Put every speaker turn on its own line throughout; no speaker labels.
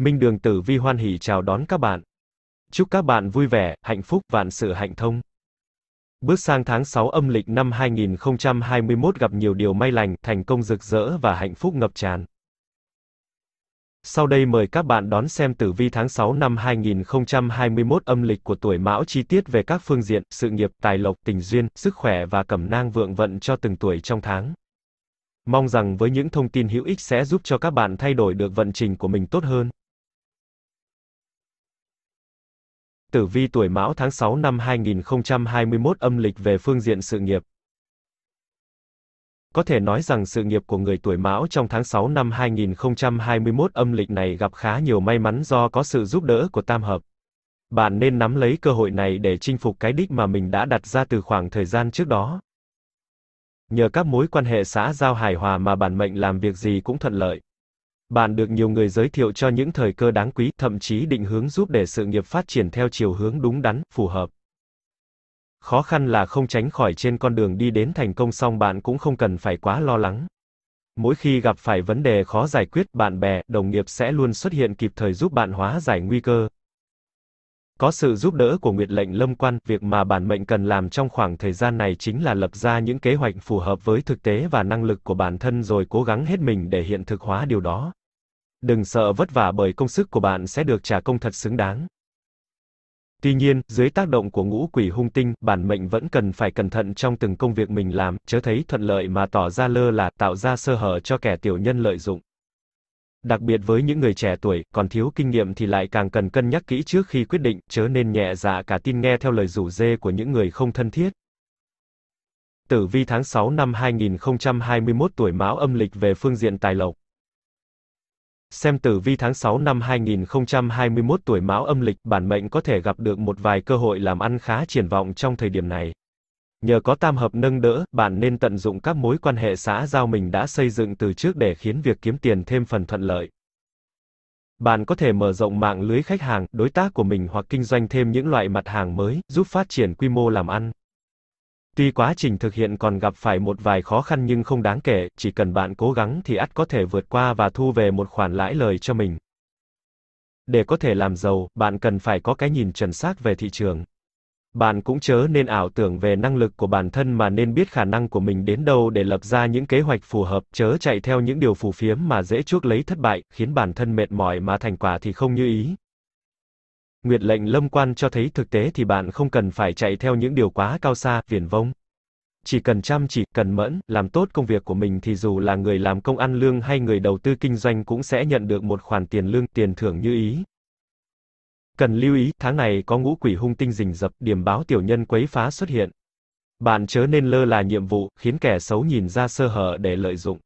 Minh Đường Tử Vi hoan hỉ chào đón các bạn. Chúc các bạn vui vẻ, hạnh phúc, vạn sự hạnh thông. Bước sang tháng 6 âm lịch năm 2021 gặp nhiều điều may lành, thành công rực rỡ và hạnh phúc ngập tràn. Sau đây mời các bạn đón xem tử vi tháng 6 năm 2021 âm lịch của tuổi Mão chi tiết về các phương diện, sự nghiệp, tài lộc, tình duyên, sức khỏe và cẩm nang vượng vận cho từng tuổi trong tháng. Mong rằng với những thông tin hữu ích sẽ giúp cho các bạn thay đổi được vận trình của mình tốt hơn. Tử vi tuổi Mão tháng 6 năm 2021 âm lịch về phương diện sự nghiệp. Có thể nói rằng sự nghiệp của người tuổi Mão trong tháng 6 năm 2021 âm lịch này gặp khá nhiều may mắn do có sự giúp đỡ của tam hợp. Bạn nên nắm lấy cơ hội này để chinh phục cái đích mà mình đã đặt ra từ khoảng thời gian trước đó. Nhờ các mối quan hệ xã giao hài hòa mà bản mệnh làm việc gì cũng thuận lợi. Bạn được nhiều người giới thiệu cho những thời cơ đáng quý, thậm chí định hướng giúp để sự nghiệp phát triển theo chiều hướng đúng đắn, phù hợp. Khó khăn là không tránh khỏi trên con đường đi đến thành công song bạn cũng không cần phải quá lo lắng. Mỗi khi gặp phải vấn đề khó giải quyết, bạn bè, đồng nghiệp sẽ luôn xuất hiện kịp thời giúp bạn hóa giải nguy cơ, có sự giúp đỡ của Nguyệt lệnh Lâm Quan, việc mà bản mệnh cần làm trong khoảng thời gian này chính là lập ra những kế hoạch phù hợp với thực tế và năng lực của bản thân rồi cố gắng hết mình để hiện thực hóa điều đó. Đừng sợ vất vả bởi công sức của bạn sẽ được trả công thật xứng đáng. Tuy nhiên, dưới tác động của ngũ quỷ hung tinh, bản mệnh vẫn cần phải cẩn thận trong từng công việc mình làm, chớ thấy thuận lợi mà tỏ ra lơ là, tạo ra sơ hở cho kẻ tiểu nhân lợi dụng. Đặc biệt với những người trẻ tuổi, còn thiếu kinh nghiệm thì lại càng cần cân nhắc kỹ trước khi quyết định, chớ nên nhẹ dạ cả tin nghe theo lời rủ dê của những người không thân thiết. Tử vi tháng 6 năm 2021 tuổi Mão âm lịch về phương diện tài lộc. Xem tử vi tháng 6 năm 2021 tuổi Mão âm lịch, bản mệnh có thể gặp được một vài cơ hội làm ăn khá triển vọng trong thời điểm này. Nhờ có tam hợp nâng đỡ, bạn nên tận dụng các mối quan hệ xã giao mình đã xây dựng từ trước để khiến việc kiếm tiền thêm phần thuận lợi. Bạn có thể mở rộng mạng lưới khách hàng, đối tác của mình hoặc kinh doanh thêm những loại mặt hàng mới, giúp phát triển quy mô làm ăn. Tuy quá trình thực hiện còn gặp phải một vài khó khăn nhưng không đáng kể, chỉ cần bạn cố gắng thì ắt có thể vượt qua và thu về một khoản lãi lời cho mình. Để có thể làm giàu, bạn cần phải có cái nhìn chuẩn xác về thị trường. Bạn cũng chớ nên ảo tưởng về năng lực của bản thân mà nên biết khả năng của mình đến đâu để lập ra những kế hoạch phù hợp, chớ chạy theo những điều phù phiếm mà dễ chuốc lấy thất bại, khiến bản thân mệt mỏi mà thành quả thì không như ý. Nguyệt lệnh lâm quan cho thấy thực tế thì bạn không cần phải chạy theo những điều quá cao xa, viển vông. Chỉ cần chăm chỉ, cần mẫn, làm tốt công việc của mình thì dù là người làm công ăn lương hay người đầu tư kinh doanh cũng sẽ nhận được một khoản tiền lương, tiền thưởng như ý. Cần lưu ý, tháng này có ngũ quỷ hung tinh rình rập, điểm báo tiểu nhân quấy phá xuất hiện. Bạn chớ nên lơ là nhiệm vụ, khiến kẻ xấu nhìn ra sơ hở để lợi dụng.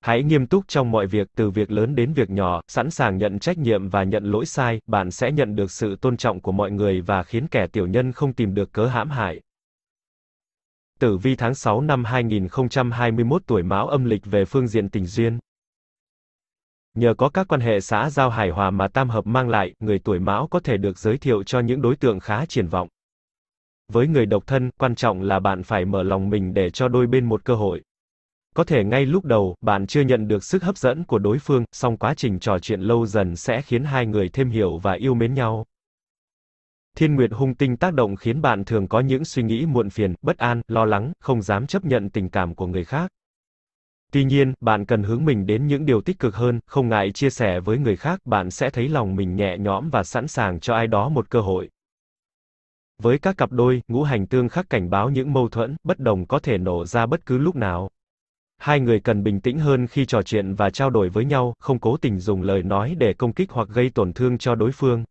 Hãy nghiêm túc trong mọi việc, từ việc lớn đến việc nhỏ, sẵn sàng nhận trách nhiệm và nhận lỗi sai, bạn sẽ nhận được sự tôn trọng của mọi người và khiến kẻ tiểu nhân không tìm được cớ hãm hại. Tử vi tháng 6 năm 2021 tuổi Mão âm lịch về phương diện tình duyên. Nhờ có các quan hệ xã giao hài hòa mà tam hợp mang lại, người tuổi mão có thể được giới thiệu cho những đối tượng khá triển vọng. Với người độc thân, quan trọng là bạn phải mở lòng mình để cho đôi bên một cơ hội. Có thể ngay lúc đầu, bạn chưa nhận được sức hấp dẫn của đối phương, song quá trình trò chuyện lâu dần sẽ khiến hai người thêm hiểu và yêu mến nhau. Thiên Nguyệt hung tinh tác động khiến bạn thường có những suy nghĩ muộn phiền, bất an, lo lắng, không dám chấp nhận tình cảm của người khác. Tuy nhiên, bạn cần hướng mình đến những điều tích cực hơn, không ngại chia sẻ với người khác, bạn sẽ thấy lòng mình nhẹ nhõm và sẵn sàng cho ai đó một cơ hội. Với các cặp đôi, ngũ hành tương khắc cảnh báo những mâu thuẫn, bất đồng có thể nổ ra bất cứ lúc nào. Hai người cần bình tĩnh hơn khi trò chuyện và trao đổi với nhau, không cố tình dùng lời nói để công kích hoặc gây tổn thương cho đối phương.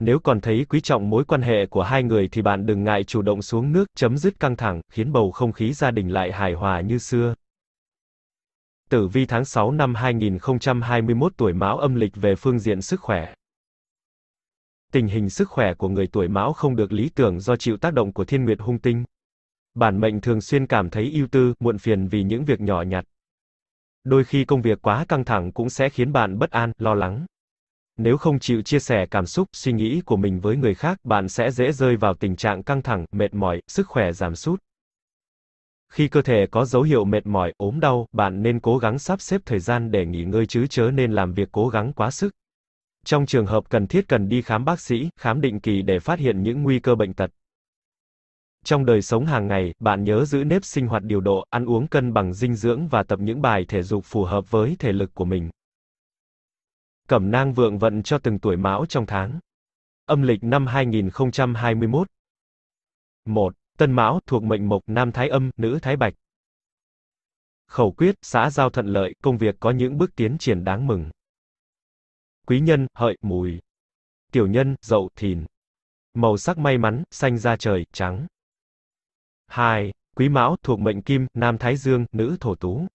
Nếu còn thấy quý trọng mối quan hệ của hai người thì bạn đừng ngại chủ động xuống nước, chấm dứt căng thẳng, khiến bầu không khí gia đình lại hài hòa như xưa tử vi tháng 6 năm 2021 tuổi Mão âm lịch về phương diện sức khỏe. Tình hình sức khỏe của người tuổi Mão không được lý tưởng do chịu tác động của thiên nguyệt hung tinh. Bản mệnh thường xuyên cảm thấy ưu tư, muộn phiền vì những việc nhỏ nhặt. Đôi khi công việc quá căng thẳng cũng sẽ khiến bạn bất an, lo lắng. Nếu không chịu chia sẻ cảm xúc, suy nghĩ của mình với người khác, bạn sẽ dễ rơi vào tình trạng căng thẳng, mệt mỏi, sức khỏe giảm sút. Khi cơ thể có dấu hiệu mệt mỏi, ốm đau, bạn nên cố gắng sắp xếp thời gian để nghỉ ngơi chứ chớ nên làm việc cố gắng quá sức. Trong trường hợp cần thiết cần đi khám bác sĩ, khám định kỳ để phát hiện những nguy cơ bệnh tật. Trong đời sống hàng ngày, bạn nhớ giữ nếp sinh hoạt điều độ, ăn uống cân bằng dinh dưỡng và tập những bài thể dục phù hợp với thể lực của mình. Cẩm nang vượng vận cho từng tuổi mão trong tháng. Âm lịch năm 2021. 1. Tân Mão, thuộc mệnh mộc, nam thái âm, nữ thái bạch. Khẩu quyết, xã giao thuận lợi, công việc có những bước tiến triển đáng mừng. Quý nhân, hợi, mùi. Tiểu nhân, dậu, thìn. Màu sắc may mắn, xanh da trời, trắng. 2. Quý Mão, thuộc mệnh kim, nam thái dương, nữ thổ tú.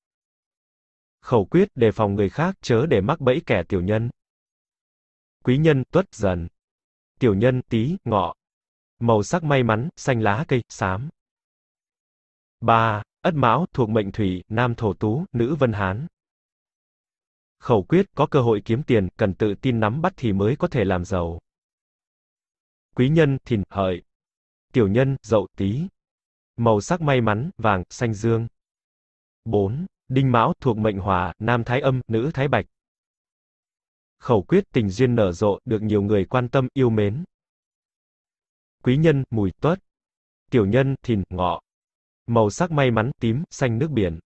Khẩu quyết, đề phòng người khác, chớ để mắc bẫy kẻ tiểu nhân. Quý nhân, tuất dần. Tiểu nhân, tý ngọ. Màu sắc may mắn, xanh lá cây, xám. 3. Ất Mão, thuộc mệnh thủy, nam thổ tú, nữ vân hán. Khẩu quyết, có cơ hội kiếm tiền, cần tự tin nắm bắt thì mới có thể làm giàu. Quý nhân, thìn, hợi. Tiểu nhân, dậu, tí. Màu sắc may mắn, vàng, xanh dương. 4. Đinh Mão, thuộc mệnh hỏa, nam thái âm, nữ thái bạch. Khẩu quyết tình duyên nở rộ, được nhiều người quan tâm, yêu mến quý nhân, mùi, tuất. Tiểu nhân, thìn, ngọ. Màu sắc may mắn, tím, xanh nước biển.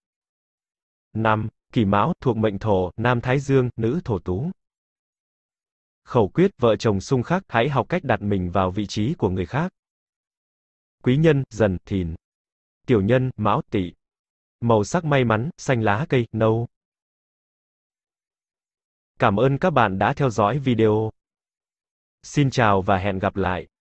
5. Kỷ Mão, thuộc mệnh thổ, nam Thái Dương, nữ thổ tú. Khẩu quyết, vợ chồng xung khắc, hãy học cách đặt mình vào vị trí của người khác. Quý nhân, dần, thìn. Tiểu nhân, mão, tỵ. Màu sắc may mắn, xanh lá cây, nâu. Cảm ơn các bạn đã theo dõi video. Xin chào và hẹn gặp lại.